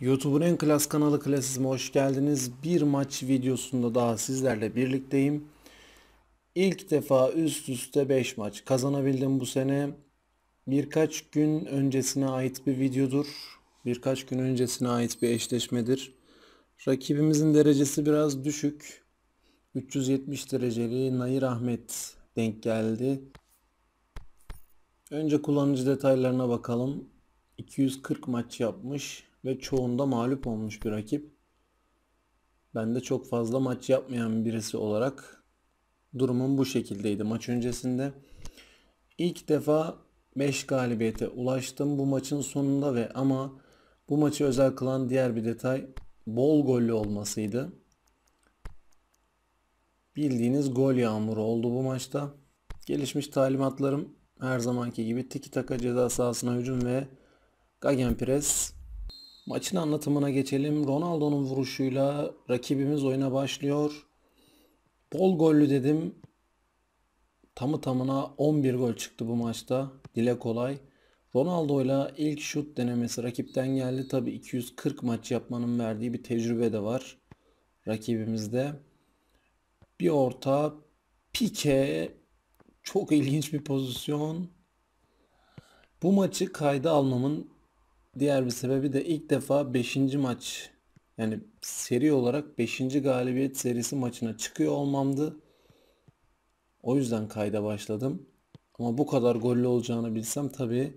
YouTube'un en klas kanalı Klasizm'e hoş geldiniz. Bir maç videosunda daha sizlerle birlikteyim. İlk defa üst üste 5 maç kazanabildim bu sene. Birkaç gün öncesine ait bir videodur. Birkaç gün öncesine ait bir eşleşmedir. Rakibimizin derecesi biraz düşük. 370 dereceli Nayir Ahmet denk geldi. Önce kullanıcı detaylarına bakalım. 240 maç yapmış ve çoğunda mağlup olmuş bir rakip. Ben de çok fazla maç yapmayan birisi olarak durumum bu şekildeydi. Maç öncesinde ilk defa 5 galibiyete ulaştım bu maçın sonunda ve ama bu maçı özel kılan diğer bir detay bol gollü olmasıydı. Bildiğiniz gol yağmuru oldu bu maçta. Gelişmiş talimatlarım her zamanki gibi tiki taka ceza sahasına hücum ve Gagenpress Maçın anlatımına geçelim. Ronaldo'nun vuruşuyla rakibimiz oyuna başlıyor. Bol gollü dedim. Tamı tamına 11 gol çıktı bu maçta. Dile kolay. Ronaldo ile ilk şut denemesi rakipten geldi. Tabi 240 maç yapmanın verdiği bir tecrübe de var rakibimizde. Bir orta Pike çok ilginç bir pozisyon. Bu maçı kayda almamın Diğer bir sebebi de ilk defa 5. maç yani seri olarak 5. galibiyet serisi maçına çıkıyor olmamdı. O yüzden kayda başladım. Ama bu kadar gollü olacağını bilsem tabii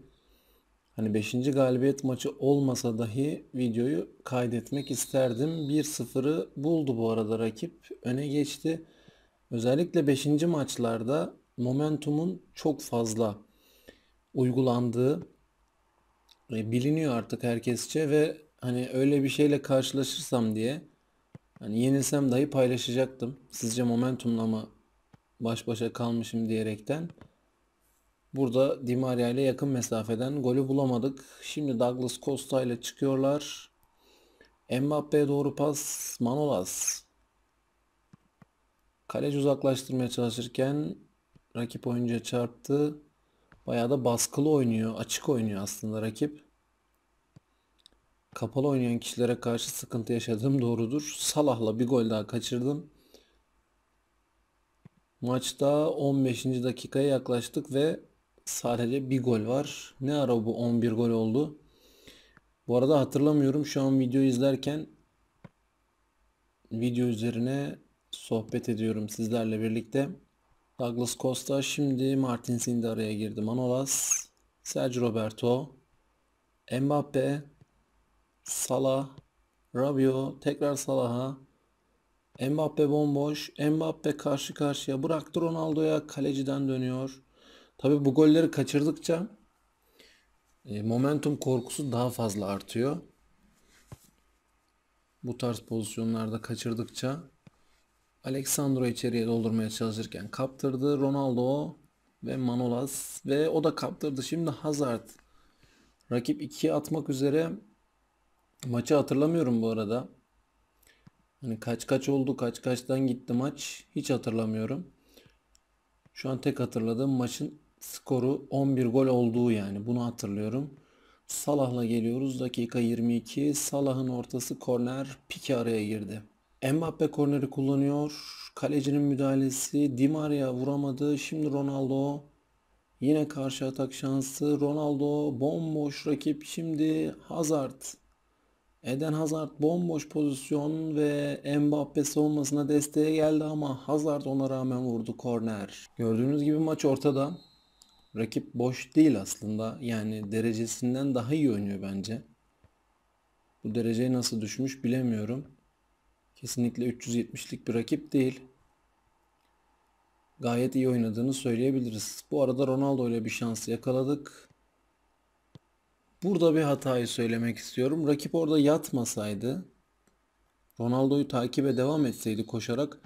hani 5. galibiyet maçı olmasa dahi videoyu kaydetmek isterdim. 1-0'ı buldu bu arada rakip. Öne geçti. Özellikle 5. maçlarda momentumun çok fazla uygulandığı e, biliniyor artık herkesçe ve hani öyle bir şeyle karşılaşırsam diye hani yenilsem dahi paylaşacaktım. Sizce momentumla mı baş başa kalmışım diyerekten. Burada Di Maria ile yakın mesafeden golü bulamadık. Şimdi Douglas Costa ile çıkıyorlar. Mbappe'ye doğru pas Manolas. Kaleci uzaklaştırmaya çalışırken rakip oyuncuya çarptı. Bayağı da baskılı oynuyor. Açık oynuyor aslında rakip. Kapalı oynayan kişilere karşı sıkıntı yaşadığım doğrudur. Salah'la bir gol daha kaçırdım. Maçta 15. dakikaya yaklaştık ve sadece bir gol var. Ne ara bu 11 gol oldu? Bu arada hatırlamıyorum şu an video izlerken video üzerine sohbet ediyorum sizlerle birlikte. Douglas Costa şimdi Martin de araya girdi. Manolas, Sergio Roberto, Mbappe, Salah, Rabiot, tekrar Salah'a. Mbappe bomboş. Mbappe karşı karşıya bıraktı Ronaldo'ya. Kaleciden dönüyor. Tabi bu golleri kaçırdıkça e, momentum korkusu daha fazla artıyor. Bu tarz pozisyonlarda kaçırdıkça Alexandro içeriye doldurmaya çalışırken kaptırdı. Ronaldo ve Manolas ve o da kaptırdı. Şimdi Hazard rakip 2'ye atmak üzere maçı hatırlamıyorum bu arada. Hani kaç kaç oldu, kaç kaçtan gitti maç hiç hatırlamıyorum. Şu an tek hatırladığım maçın skoru 11 gol olduğu yani bunu hatırlıyorum. Salah'la geliyoruz. Dakika 22. Salah'ın ortası korner. Pike araya girdi. Mbappe korneri kullanıyor. Kalecinin müdahalesi. Di Maria vuramadı. Şimdi Ronaldo. Yine karşı atak şansı. Ronaldo bomboş rakip. Şimdi Hazard. Eden Hazard bomboş pozisyon ve Mbappe savunmasına desteğe geldi ama Hazard ona rağmen vurdu korner. Gördüğünüz gibi maç ortada. Rakip boş değil aslında. Yani derecesinden daha iyi oynuyor bence. Bu dereceyi nasıl düşmüş bilemiyorum. Kesinlikle 370'lik bir rakip değil. Gayet iyi oynadığını söyleyebiliriz. Bu arada Ronaldo ile bir şansı yakaladık. Burada bir hatayı söylemek istiyorum. Rakip orada yatmasaydı, Ronaldo'yu takibe devam etseydi koşarak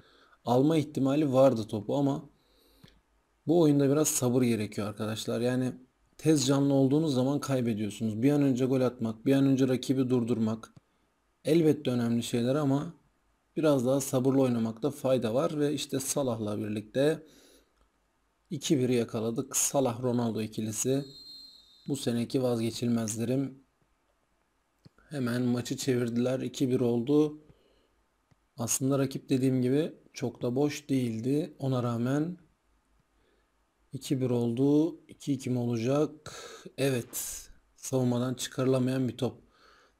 alma ihtimali vardı topu ama bu oyunda biraz sabır gerekiyor arkadaşlar. Yani tez canlı olduğunuz zaman kaybediyorsunuz. Bir an önce gol atmak, bir an önce rakibi durdurmak elbette önemli şeyler ama biraz daha sabırlı oynamakta fayda var ve işte Salah'la birlikte 2-1 yakaladık. Salah Ronaldo ikilisi bu seneki vazgeçilmezlerim. Hemen maçı çevirdiler. 2-1 oldu. Aslında rakip dediğim gibi çok da boş değildi. Ona rağmen 2-1 oldu. 2-2 mi olacak? Evet. Savunmadan çıkarılamayan bir top.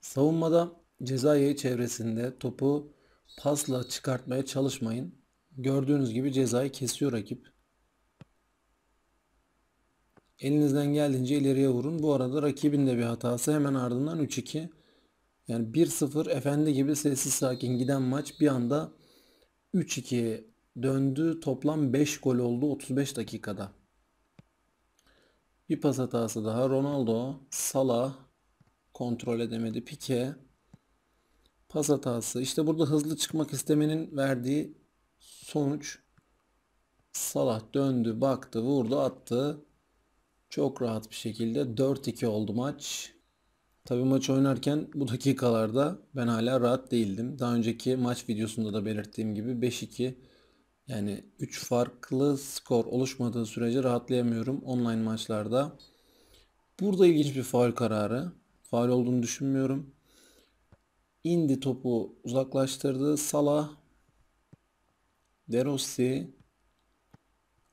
Savunmada ceza çevresinde topu pasla çıkartmaya çalışmayın. Gördüğünüz gibi cezayı kesiyor rakip. Elinizden geldiğince ileriye vurun. Bu arada rakibin de bir hatası. Hemen ardından 3-2. Yani 1-0 efendi gibi sessiz sakin giden maç bir anda 3 2 döndü. Toplam 5 gol oldu 35 dakikada. Bir pas hatası daha. Ronaldo, Salah kontrol edemedi. Pique Pas hatası. İşte burada hızlı çıkmak istemenin verdiği sonuç. Salah döndü, baktı, vurdu, attı. Çok rahat bir şekilde 4-2 oldu maç. Tabi maç oynarken bu dakikalarda ben hala rahat değildim. Daha önceki maç videosunda da belirttiğim gibi 5-2 yani 3 farklı skor oluşmadığı sürece rahatlayamıyorum online maçlarda. Burada ilginç bir faul kararı. Faul olduğunu düşünmüyorum indi topu uzaklaştırdı. Salah, De Rossi,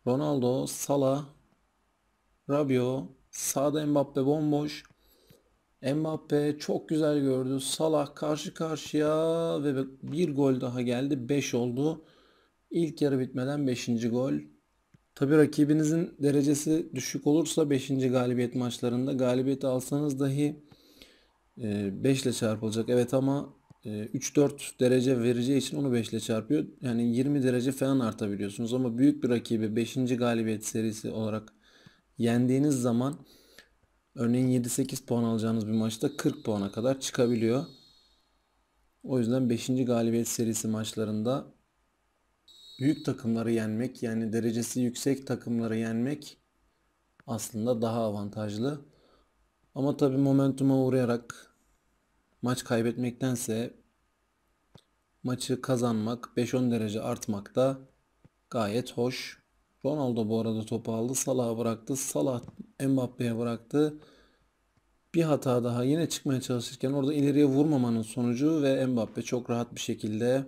Ronaldo, Salah, Rabiot, sağda Mbappe bomboş. Mbappe çok güzel gördü. Salah karşı karşıya ve bir gol daha geldi. 5 oldu. İlk yarı bitmeden 5. gol. Tabi rakibinizin derecesi düşük olursa 5. galibiyet maçlarında galibiyeti alsanız dahi 5 ee, ile çarpılacak evet ama 3-4 e, derece vereceği için onu 5 ile çarpıyor. Yani 20 derece falan artabiliyorsunuz ama büyük bir rakibi 5. galibiyet serisi olarak yendiğiniz zaman örneğin 7-8 puan alacağınız bir maçta 40 puana kadar çıkabiliyor. O yüzden 5. galibiyet serisi maçlarında büyük takımları yenmek yani derecesi yüksek takımları yenmek aslında daha avantajlı. Ama tabii momentuma uğrayarak maç kaybetmektense maçı kazanmak 5-10 derece artmak da gayet hoş. Ronaldo bu arada topu aldı. Salah'a bıraktı. Salah Mbappe'ye bıraktı. Bir hata daha yine çıkmaya çalışırken orada ileriye vurmamanın sonucu ve Mbappe çok rahat bir şekilde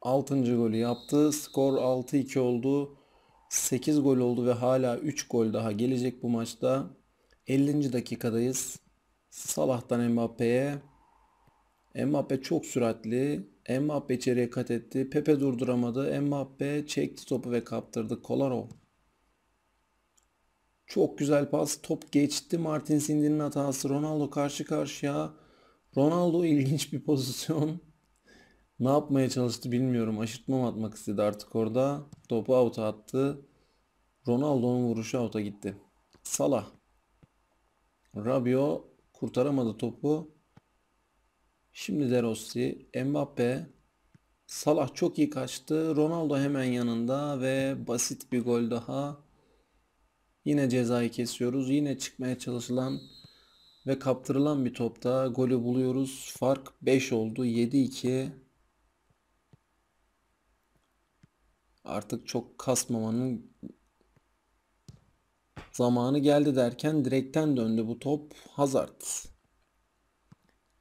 6. golü yaptı. Skor 6-2 oldu. 8 gol oldu ve hala 3 gol daha gelecek bu maçta. 50. dakikadayız. Salah'tan Mbappe'ye. Mbappe çok süratli. Mbappe içeriye kat etti. Pepe durduramadı. Mbappe çekti topu ve kaptırdı. Kolarov. Çok güzel pas. Top geçti. Martin Sindi'nin hatası. Ronaldo karşı karşıya. Ronaldo ilginç bir pozisyon. Ne yapmaya çalıştı bilmiyorum. Aşırtma mı atmak istedi artık orada. Topu out'a attı. Ronaldo'nun vuruşu out'a gitti. Salah. Rabio kurtaramadı topu. Şimdi De Rossi, Mbappe, Salah çok iyi kaçtı. Ronaldo hemen yanında ve basit bir gol daha. Yine cezayı kesiyoruz. Yine çıkmaya çalışılan ve kaptırılan bir topta golü buluyoruz. Fark 5 oldu. 7-2. artık çok kasmamanın zamanı geldi derken direkten döndü bu top Hazard.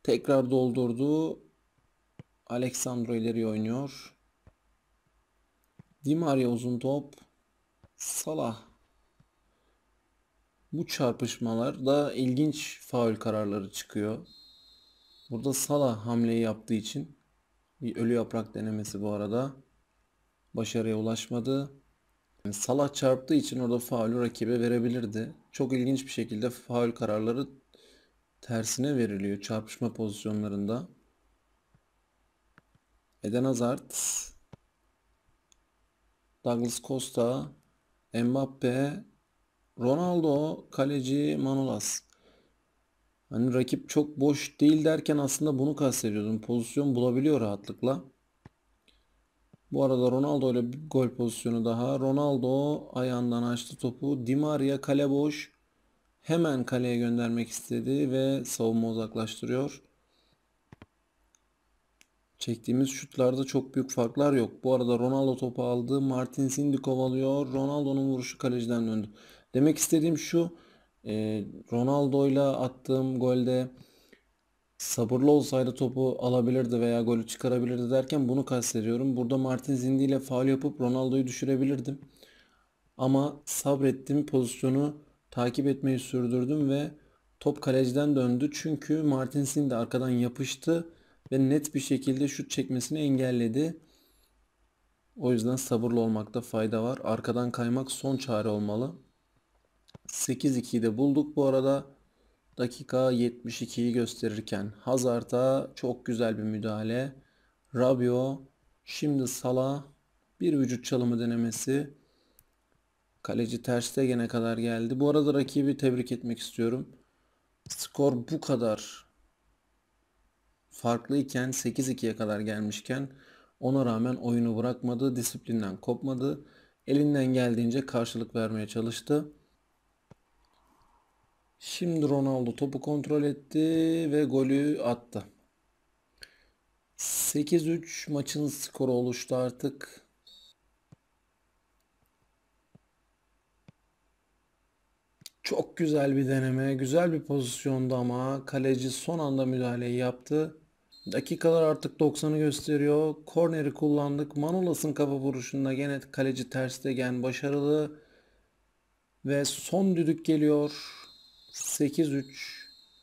Tekrar doldurdu. Alexandro ileri oynuyor. Di Maria uzun top. Salah. Bu çarpışmalarda ilginç faul kararları çıkıyor. Burada Salah hamleyi yaptığı için bir ölü yaprak denemesi bu arada başarıya ulaşmadı. Yani Salah çarptığı için orada faulü rakibe verebilirdi. Çok ilginç bir şekilde faul kararları tersine veriliyor çarpışma pozisyonlarında. Eden Hazard, Douglas Costa, Mbappe, Ronaldo, kaleci Manolas. Hani rakip çok boş değil derken aslında bunu kastediyordum. Pozisyon bulabiliyor rahatlıkla. Bu arada Ronaldo ile bir gol pozisyonu daha. Ronaldo ayağından açtı topu. Di Maria kale boş. Hemen kaleye göndermek istedi ve savunma uzaklaştırıyor. Çektiğimiz şutlarda çok büyük farklar yok. Bu arada Ronaldo topu aldı. Martin Sindi kovalıyor. Ronaldo'nun vuruşu kaleciden döndü. Demek istediğim şu. E, Ronaldo ile attığım golde sabırlı olsaydı topu alabilirdi veya golü çıkarabilirdi derken bunu kastediyorum. Burada Martin Zindi ile faul yapıp Ronaldo'yu düşürebilirdim. Ama sabrettim pozisyonu takip etmeyi sürdürdüm ve top kaleciden döndü. Çünkü Martin Zindi arkadan yapıştı ve net bir şekilde şut çekmesini engelledi. O yüzden sabırlı olmakta fayda var. Arkadan kaymak son çare olmalı. 8-2'yi de bulduk bu arada. Dakika 72'yi gösterirken Hazard'a çok güzel bir müdahale. Rabio şimdi Sala bir vücut çalımı denemesi. Kaleci terste gene kadar geldi. Bu arada rakibi tebrik etmek istiyorum. Skor bu kadar farklıyken 8-2'ye kadar gelmişken ona rağmen oyunu bırakmadı, disiplinden kopmadı. Elinden geldiğince karşılık vermeye çalıştı. Şimdi Ronaldo topu kontrol etti ve golü attı. 8-3 maçın skoru oluştu artık. Çok güzel bir deneme, güzel bir pozisyonda ama kaleci son anda müdahaleyi yaptı. Dakikalar artık 90'ı gösteriyor. Korneri kullandık. Manolas'ın kafa vuruşunda gene kaleci ters degen başarılı. Ve son düdük geliyor. 8-3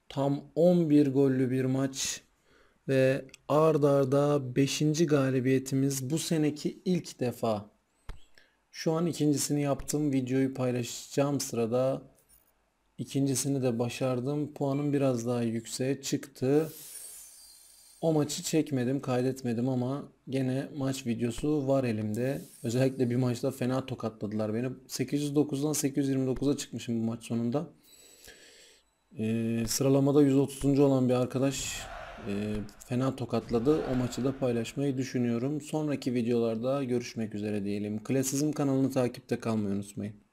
tam 11 gollü bir maç ve ard arda 5. galibiyetimiz bu seneki ilk defa. Şu an ikincisini yaptım. Videoyu paylaşacağım sırada ikincisini de başardım. Puanım biraz daha yükseğe çıktı. O maçı çekmedim, kaydetmedim ama gene maç videosu var elimde. Özellikle bir maçta fena tokatladılar beni. 809'dan 829'a çıkmışım bu maç sonunda. E, sıralamada 130. olan bir arkadaş e, fena tokatladı. O maçı da paylaşmayı düşünüyorum. Sonraki videolarda görüşmek üzere diyelim. Klasizm kanalını takipte kalmayı unutmayın.